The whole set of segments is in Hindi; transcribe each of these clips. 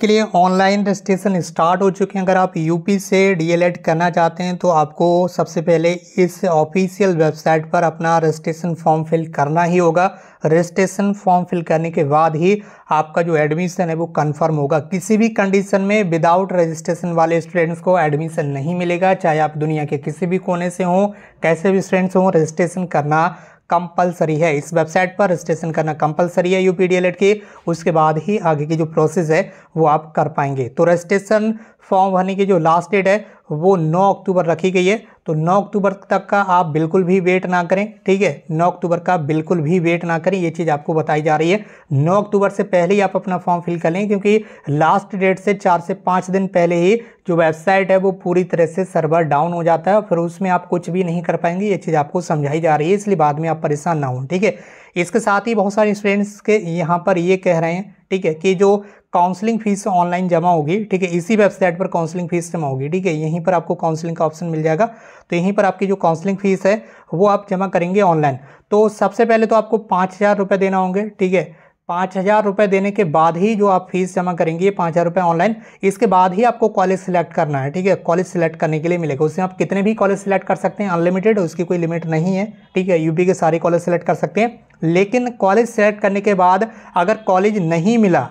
के लिए ऑनलाइन रजिस्ट्रेशन स्टार्ट हो चुके हैं अगर आप यूपी से डीएलएड करना चाहते हैं तो आपको सबसे पहले इस ऑफिशियल वेबसाइट पर अपना रजिस्ट्रेशन फॉर्म फिल करना ही होगा रजिस्ट्रेशन फॉर्म फिल करने के बाद ही आपका जो एडमिशन है वो कंफर्म होगा किसी भी कंडीशन में विदाउट रजिस्ट्रेशन वाले स्टूडेंट्स को एडमिशन नहीं मिलेगा चाहे आप दुनिया के किसी भी कोने से हों कैसे भी स्टूडेंट्स हों रजिस्ट्रेशन करना कंपलसरी है इस वेबसाइट पर रजिस्ट्रेशन करना कंपलसरी है यू की उसके बाद ही आगे की जो प्रोसेस है वो आप कर पाएंगे तो रजिस्ट्रेशन फॉर्म भरने की जो लास्ट डेट है वो 9 अक्टूबर रखी गई है तो 9 अक्टूबर तक का आप बिल्कुल भी वेट ना करें ठीक है 9 अक्टूबर का बिल्कुल भी वेट ना करें ये चीज़ आपको बताई जा रही है 9 अक्टूबर से पहले ही आप अपना फॉर्म फिल कर लें क्योंकि लास्ट डेट से चार से पाँच दिन पहले ही जो वेबसाइट है वो पूरी तरह से सर्वर डाउन हो जाता है और फिर उसमें आप कुछ भी नहीं कर पाएंगे ये चीज़ आपको समझाई जा रही है इसलिए बाद में आप परेशान ना हों ठीक है इसके साथ ही बहुत सारे स्टूडेंट्स के यहाँ पर ये कह रहे हैं ठीक है कि जो काउंसलिंग फीस ऑनलाइन जमा होगी ठीक है इसी वेबसाइट पर काउंसलिंग फीस जमा होगी ठीक है यहीं पर आपको काउंसलिंग का ऑप्शन मिल जाएगा तो यहीं पर आपकी जो काउंसलिंग फीस है वो आप जमा करेंगे ऑनलाइन तो सबसे पहले तो आपको पाँच हज़ार रुपये देना होंगे ठीक है पाँच हज़ार रुपये देने के बाद ही जो आप फीस जमा करेंगे ये पाँच हज़ार रुपये ऑनलाइन इसके बाद ही आपको कॉलेज सेलेक्ट करना है ठीक है कॉलेज सेलेक्ट करने के लिए मिलेगा उसमें आप कितने भी कॉलेज सेलेक्ट कर सकते हैं अनलिमिटेड उसकी कोई लिमिट नहीं है ठीक है यूपी के सारे कॉलेज सेलेक्ट कर सकते हैं लेकिन कॉलेज सेलेक्ट करने के बाद अगर कॉलेज नहीं मिला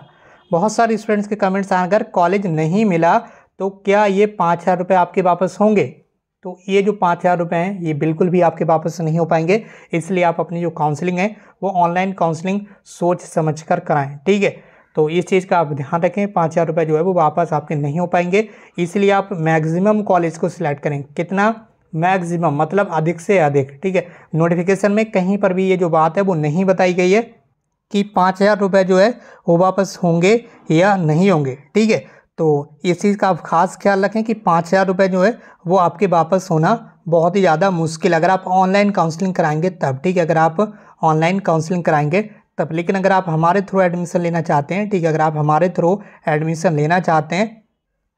बहुत सारे स्टूडेंट्स के कमेंट्स आए अगर कॉलेज नहीं मिला तो क्या ये पाँच हज़ार रुपये आपके वापस होंगे तो ये जो पाँच हज़ार रुपये हैं ये बिल्कुल भी आपके वापस नहीं हो पाएंगे इसलिए आप अपनी जो काउंसलिंग है वो ऑनलाइन काउंसलिंग सोच समझ कर कराएँ ठीक है तो इस चीज़ का आप ध्यान रखें पाँच हज़ार रुपये जो है वो वापस आपके नहीं हो पाएंगे इसलिए आप मैक्सिमम कॉलेज को सिलेक्ट करें कितना मैक्सिमम मतलब अधिक से अधिक ठीक है नोटिफिकेशन में कहीं पर भी ये जो बात है वो नहीं बताई गई है कि पाँच हज़ार रुपये जो है वो वापस होंगे या नहीं होंगे ठीक है तो इस चीज़ का आप खास ख्याल रखें कि पाँच हज़ार रुपये जो है वो आपके वापस होना बहुत ही ज़्यादा मुश्किल अगर आप ऑनलाइन काउंसलिंग कराएंगे तब ठीक है अगर आप ऑनलाइन काउंसलिंग कराएंगे तब लेकिन अगर आप हमारे थ्रू एडमिशन लेना चाहते हैं ठीक है अगर आप हमारे थ्रू एडमिशन लेना चाहते हैं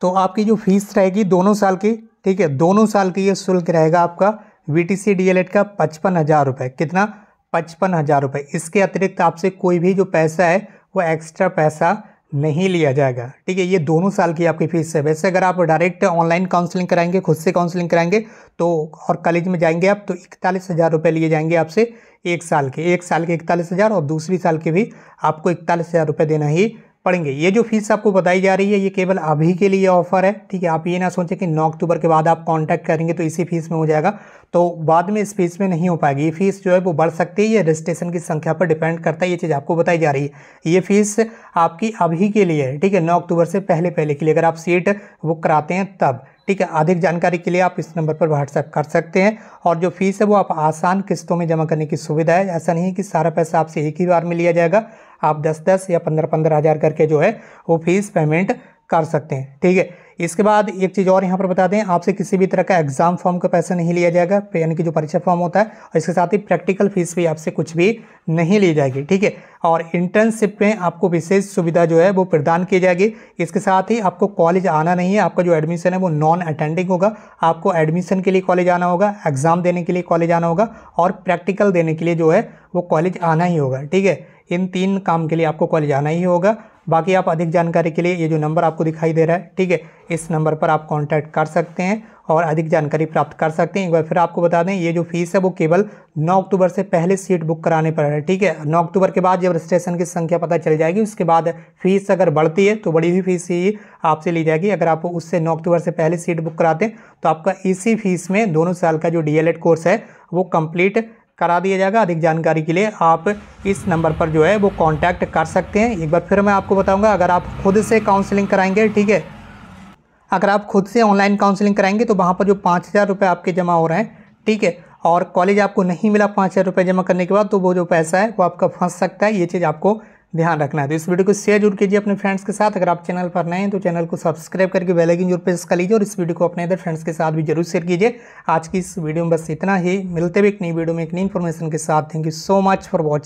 तो आपकी जो फीस रहेगी दोनों साल की ठीक है दोनों साल की ये शुल्क रहेगा आपका V T C D L Ed का पचपन हज़ार रुपये कितना पचपन हज़ार रुपये इसके अतिरिक्त आपसे कोई भी जो पैसा है वो एक्स्ट्रा पैसा नहीं लिया जाएगा ठीक है ये दोनों साल की आपकी फ़ीस है वैसे अगर आप डायरेक्ट ऑनलाइन काउंसलिंग कराएंगे खुद से काउंसलिंग कराएंगे तो और कॉलेज में जाएंगे आप तो इकतालीस हज़ार रुपये लिए जाएंगे आपसे एक साल के एक साल के इकतालीस हज़ार और दूसरी साल के भी आपको इकतालीस हज़ार रुपये देना ही पड़ेंगे ये जो फीस आपको बताई जा रही है ये केवल अभी के लिए ऑफर है ठीक है आप ये ना सोचें कि नौ अक्टूबर के बाद आप कॉन्टैक्ट करेंगे तो इसी फीस में हो जाएगा तो बाद में इस फीस में नहीं हो पाएगी ये फीस जो है वो बढ़ सकती है ये रजिस्ट्रेशन की संख्या पर डिपेंड करता है ये चीज़ आपको बताई जा रही है ये फीस आपकी अभी के लिए है ठीक है नौ अक्टूबर से पहले पहले के लिए अगर आप सीट बुक कराते हैं तब ठीक है अधिक जानकारी के लिए आप इस नंबर पर व्हाट्सएप कर सकते हैं और जो फीस है वो आप आसान किस्तों में जमा करने की सुविधा है ऐसा नहीं है कि सारा पैसा आपसे एक ही बार में लिया जाएगा आप दस दस या पंद्रह पंद्रह हज़ार करके जो है वो फीस पेमेंट कर सकते हैं ठीक है इसके बाद एक चीज़ और यहाँ पर बता दें आपसे किसी भी तरह का एग्जाम फॉर्म का पैसा नहीं लिया जाएगा यानी कि जो परीक्षा फॉर्म होता है और इसके साथ ही प्रैक्टिकल फीस भी आपसे कुछ भी नहीं ली जाएगी ठीक है और इंटर्नशिप में आपको विशेष सुविधा जो है वो प्रदान की जाएगी इसके साथ ही आपको कॉलेज आना नहीं है आपका जो एडमिशन है वो नॉन अटेंडिंग होगा आपको एडमिशन के लिए कॉलेज आना होगा एग्ज़ाम देने के लिए कॉलेज आना होगा और प्रैक्टिकल देने के लिए जो है वो कॉलेज आना ही होगा ठीक है इन तीन काम के लिए आपको कॉलेज आना ही होगा बाकी आप अधिक जानकारी के लिए ये जो नंबर आपको दिखाई दे रहा है ठीक है इस नंबर पर आप कॉन्टैक्ट कर सकते हैं और अधिक जानकारी प्राप्त कर सकते हैं एक बार फिर आपको बता दें ये जो फीस है वो केवल 9 अक्टूबर से पहले सीट बुक कराने पर है ठीक है 9 अक्टूबर के बाद जब रजिस्ट्रेशन की संख्या पता चल जाएगी उसके बाद फीस अगर बढ़ती है तो बड़ी हुई फीस ही आपसे ली जाएगी अगर आप उससे नौ अक्टूबर से पहले सीट बुक कराते हैं तो आपका इसी फीस में दोनों साल का जो डी कोर्स है वो कम्प्लीट करा दिया जाएगा अधिक जानकारी के लिए आप इस नंबर पर जो है वो कांटेक्ट कर सकते हैं एक बार फिर मैं आपको बताऊंगा अगर आप खुद से काउंसलिंग कराएंगे ठीक है अगर आप खुद से ऑनलाइन काउंसलिंग कराएंगे तो वहाँ पर जो पाँच हज़ार रुपये आपके जमा हो रहे हैं ठीक है और कॉलेज आपको नहीं मिला पाँच हज़ार रुपये जमा करने के बाद तो वो जो पैसा है वो आपका फंस सकता है ये चीज़ आपको ध्यान रखना है तो इस वीडियो को शेयर जरूर कीजिए अपने फ्रेंड्स के साथ अगर आप चैनल पर नए हैं तो चैनल को सब्सक्राइब करके बेल आइकन जरूर प्रेस कर लीजिए और इस वीडियो को अपने इधर फ्रेंड्स के साथ भी जरूर शेयर कीजिए आज की इस वीडियो में बस इतना ही मिलते हुए एक नई वीडियो में एक नई इन्फॉर्मेशन के साथ thank you so much for watching